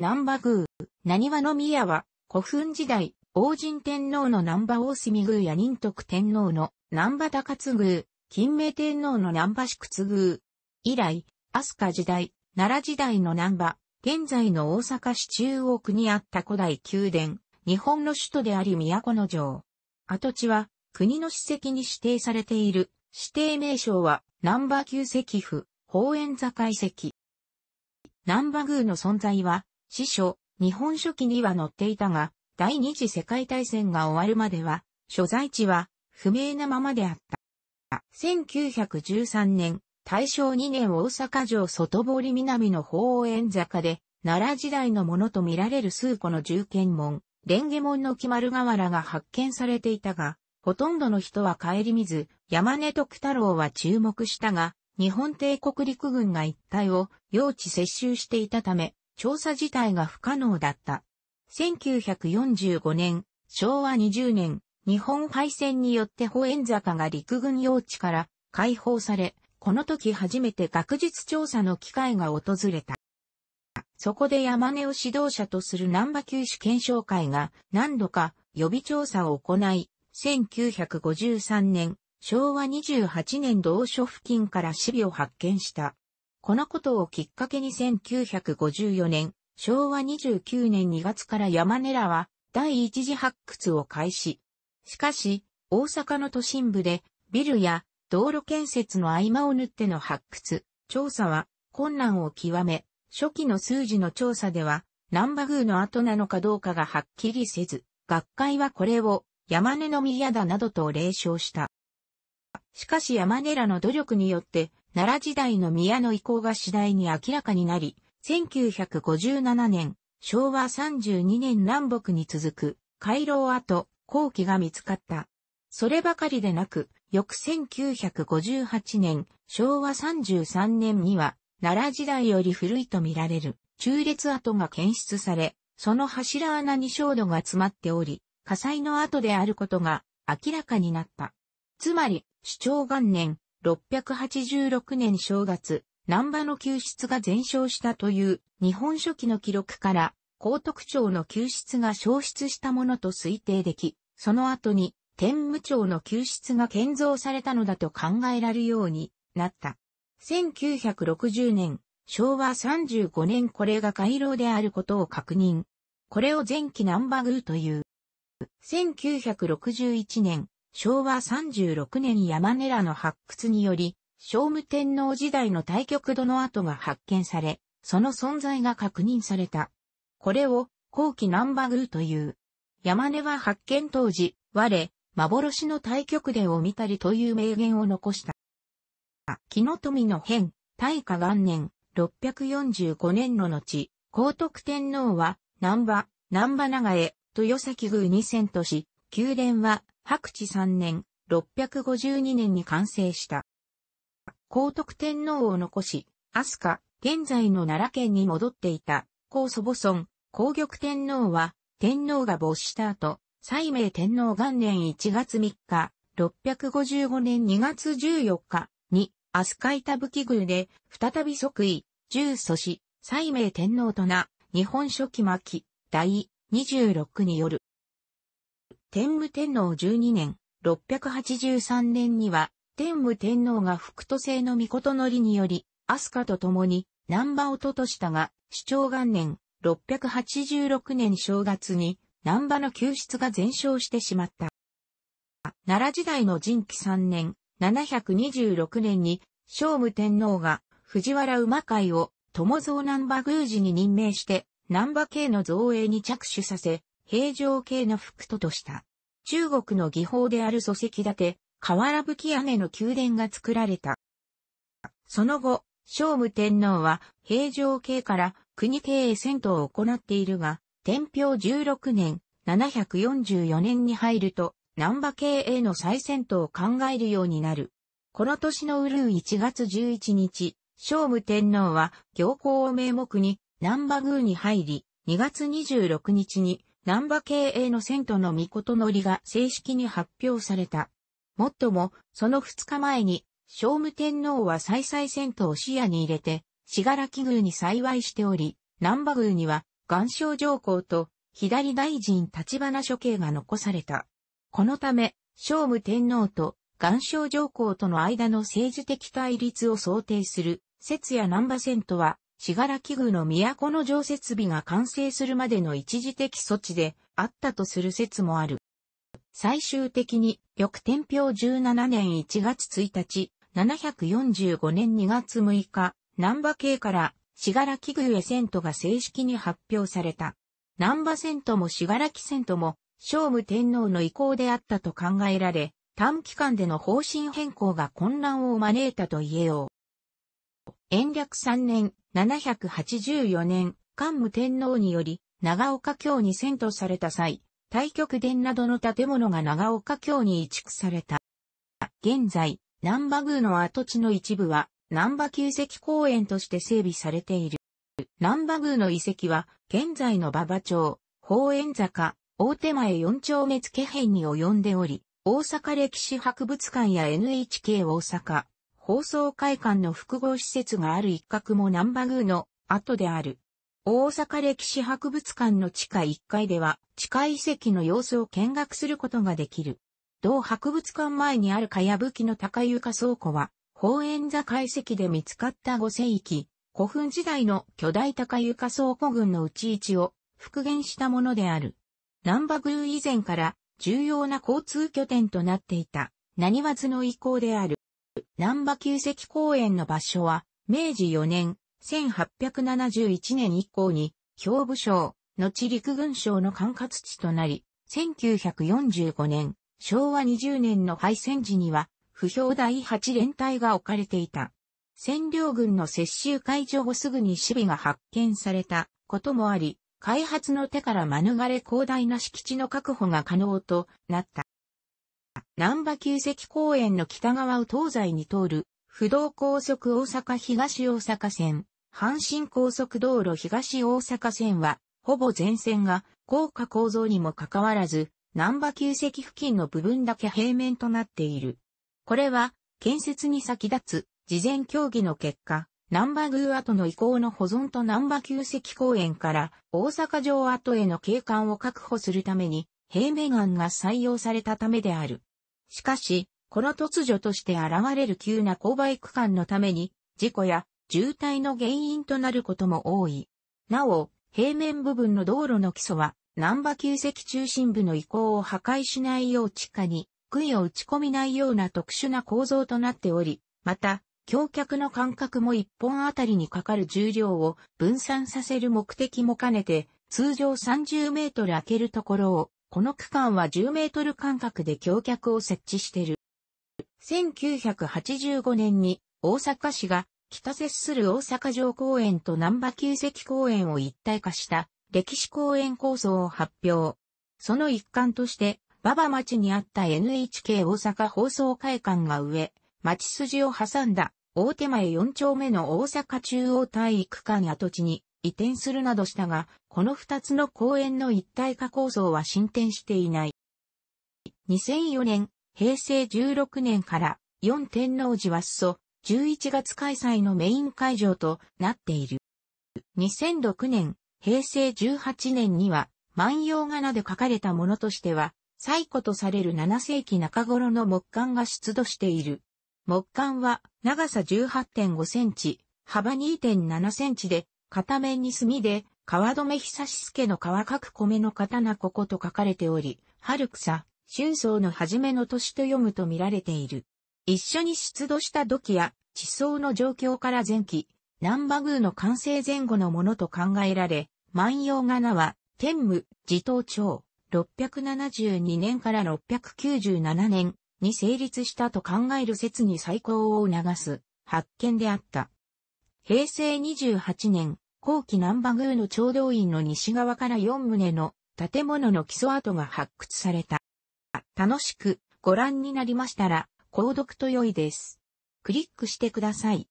南波宮、何和宮は、古墳時代、王神天皇の南波大隅宮や仁徳天皇の南波高津宮、金明天皇の南波宿津宮。以来、飛鳥時代、奈良時代の南波、現在の大阪市中央区にあった古代宮殿、日本の首都であり都の城。跡地は、国の史跡に指定されている、指定名称は、南波旧石府、宝円坂遺跡。南波宮の存在は、史書、日本書紀には載っていたが、第二次世界大戦が終わるまでは、所在地は不明なままであった。1913年、大正2年大阪城外堀南の法園坂で、奈良時代のものとみられる数個の重建門、蓮華門の木丸瓦が発見されていたが、ほとんどの人は帰り見ず、山根徳太郎は注目したが、日本帝国陸軍が一帯を用地接収していたため、調査自体が不可能だった。1945年、昭和20年、日本敗戦によって保エ坂が陸軍用地から解放され、この時初めて学術調査の機会が訪れた。そこで山根を指導者とする南波九州検証会が何度か予備調査を行い、1953年、昭和28年同書付近から死を発見した。このことをきっかけに1954年、昭和29年2月から山根らは第一次発掘を開始。しかし、大阪の都心部でビルや道路建設の合間を縫っての発掘、調査は困難を極め、初期の数字の調査では、南波宮の後なのかどうかがはっきりせず、学会はこれを山根の宮だなどと冷笑した。しかし山根らの努力によって、奈良時代の宮の遺構が次第に明らかになり、1957年、昭和32年南北に続く、回廊跡、後期が見つかった。そればかりでなく、翌1958年、昭和33年には、奈良時代より古いと見られる、中列跡が検出され、その柱穴に焦土が詰まっており、火災の跡であることが明らかになった。つまり、主張元年、686年正月、南波の救出が全焼したという日本書紀の記録から、高徳町の救出が消失したものと推定でき、その後に天武町の救出が建造されたのだと考えられるようになった。1960年、昭和35年これが回廊であることを確認。これを前期南波宮という。1961年、昭和36年山寺の発掘により、聖武天皇時代の対極土の跡が発見され、その存在が確認された。これを、後期南波宮という。山根は発見当時、我、幻の対極殿を見たりという名言を残した。木の富の変、大化元年、645年の後、高徳天皇は、南波、南波長江、豊崎宮に遷都し、宮殿は白地3年、652年に完成した。高徳天皇を残し、飛鳥、現在の奈良県に戻っていた、高祖母孫、高玉天皇は、天皇が没した後、西明天皇元年1月3日、655年2月14日に、飛鳥板器宮で、再び即位、重祖師、西明天皇とな、日本初期末期、第26による。天武天皇12年、683年には、天武天皇が福都政の御事のりにより、飛鳥と共に南馬をととしたが、主張元年、686年正月に、南馬の救出が全焼してしまった。奈良時代の人器3年、726年に、聖武天皇が藤原馬会を友蔵南馬宮司に任命して、南馬系の造営に着手させ、平城系の福都とした。中国の技法である祖石立て、瓦吹き屋根の宮殿が作られた。その後、聖武天皇は平城系から国経営遷都を行っているが、天平16年、744年に入ると、南波系への再遷都を考えるようになる。この年のうるう1月11日、聖武天皇は行幸を名目に南波宮に入り、2月26日に南波経営の遷都の御事乗りが正式に発表された。もっとも、その2日前に、聖武天皇は再々遷都を視野に入れて、死柄木宮に幸いしており、南波宮には、岩礁上皇と、左大臣立花処刑が残された。このため、聖武天皇と岩礁上皇との間の政治的対立を想定する、節や南波遷都は、死柄木具の都の常設備が完成するまでの一時的措置であったとする説もある。最終的に、翌天平17年1月1日、745年2月6日、南波系から死柄木具へ遷都が正式に発表された。南波遷都も死柄木遷都も、聖武天皇の意向であったと考えられ、短期間での方針変更が混乱を招いたと言えよう。延暦3年、784年、桓武天皇により、長岡京に遷都された際、太極殿などの建物が長岡京に移築された。現在、南波宮の跡地の一部は、南波旧跡公園として整備されている。南波宮の遺跡は、現在の馬場町、宝円坂、大手前四丁目付辺に及んでおり、大阪歴史博物館や NHK 大阪、放送会館の複合施設がある一角もバ波宮の跡である。大阪歴史博物館の地下1階では、地下遺跡の様子を見学することができる。同博物館前にあるかやぶきの高床倉庫は、宝円座解析で見つかった5世紀、古墳時代の巨大高床倉庫群のうち1を復元したものである。南波宮以前から重要な交通拠点となっていた、何わずの遺構である。南波旧跡公園の場所は、明治4年、1871年以降に、兵部省、後陸軍省の管轄地となり、1945年、昭和20年の敗戦時には、不評第8連隊が置かれていた。占領軍の接収解除後すぐに守備が発見されたこともあり、開発の手から免れ広大な敷地の確保が可能となった。南波旧跡公園の北側を東西に通る、不動高速大阪東大阪線、阪神高速道路東大阪線は、ほぼ全線が高架構造にもかかわらず、南波旧跡付近の部分だけ平面となっている。これは、建設に先立つ、事前協議の結果、南波宮跡の遺構の保存と南波旧跡公園から大阪城跡への景観を確保するために、平面案が採用されたためである。しかし、この突如として現れる急な勾配区間のために、事故や渋滞の原因となることも多い。なお、平面部分の道路の基礎は、南波旧跡中心部の遺構を破壊しないよう地下に、杭を打ち込みないような特殊な構造となっており、また、橋脚の間隔も1本あたりにかかる重量を分散させる目的も兼ねて、通常30メートル空けるところをこの区間は10メートル間隔で橋脚を設置してる。1985年に大阪市が北接する大阪城公園と南波旧跡公園を一体化した歴史公園構想を発表。その一環として、馬場町にあった NHK 大阪放送会館が上、町筋を挟んだ大手前4丁目の大阪中央体育館跡地に移転するなどしたが、この二つの公園の一体化構想は進展していない。2004年、平成16年から、四天王寺は裾、11月開催のメイン会場となっている。2006年、平成18年には、万葉仮名で書かれたものとしては、最古とされる7世紀中頃の木管が出土している。木管は長さ18.5センチ、幅2.7センチで片面に墨で、川留久助の川書く米の刀ここと書かれており、春草、春草の初めの年と読むと見られている。一緒に出土した土器や地層の状況から前期、南馬宮の完成前後のものと考えられ、万葉仮名は、天武、自東町、672年から697年に成立したと考える説に最高を促す発見であった。平成28年、後期南波宮の調道院の西側から4棟の建物の基礎跡が発掘された。楽しくご覧になりましたら、購読と良いです。クリックしてください。